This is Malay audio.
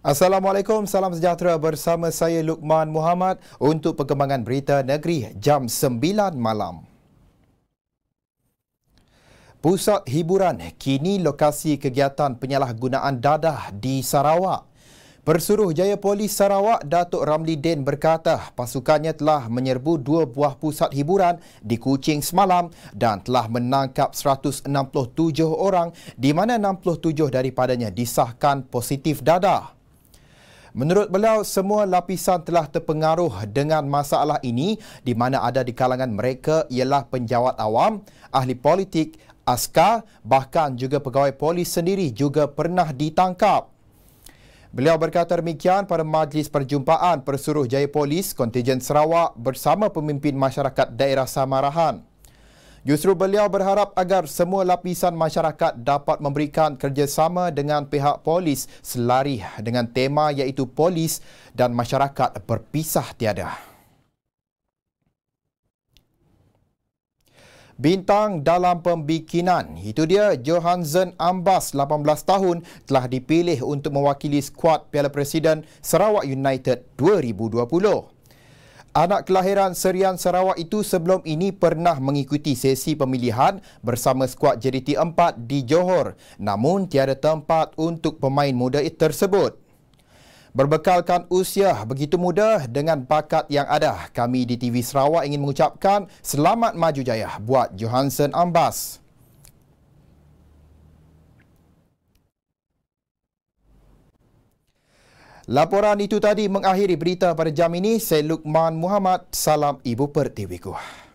Assalamualaikum, salam sejahtera bersama saya Lukman Muhammad untuk perkembangan berita negeri jam 9 malam. Pusat hiburan kini lokasi kegiatan penyalahgunaan dadah di Sarawak. Bersuruh Jaya Polis Sarawak, Datuk Ramli Din berkata pasukannya telah menyerbu dua buah pusat hiburan di Kuching semalam dan telah menangkap 167 orang di mana 67 daripadanya disahkan positif dadah. Menurut beliau, semua lapisan telah terpengaruh dengan masalah ini di mana ada di kalangan mereka ialah penjawat awam, ahli politik, askar bahkan juga pegawai polis sendiri juga pernah ditangkap. Beliau berkata demikian pada majlis perjumpaan Pesuruhjaya Polis Kontijen Sarawak bersama pemimpin masyarakat daerah Samarahan. Justru beliau berharap agar semua lapisan masyarakat dapat memberikan kerjasama dengan pihak polis selari dengan tema iaitu polis dan masyarakat berpisah tiada. Bintang dalam pembikinan, itu dia Johansen Ambas, 18 tahun, telah dipilih untuk mewakili skuad Piala Presiden Sarawak United 2020. Anak kelahiran Serian Sarawak itu sebelum ini pernah mengikuti sesi pemilihan bersama skuad JDT 4 di Johor namun tiada tempat untuk pemain muda itu tersebut. Berbekalkan usia begitu muda dengan bakat yang ada, kami di TV Sarawak ingin mengucapkan selamat maju jaya buat Johansen Ambas. Laporan itu tadi mengakhiri berita pada jam ini. Saya Lukman Muhammad. Salam Ibu Pertiwi Kuah.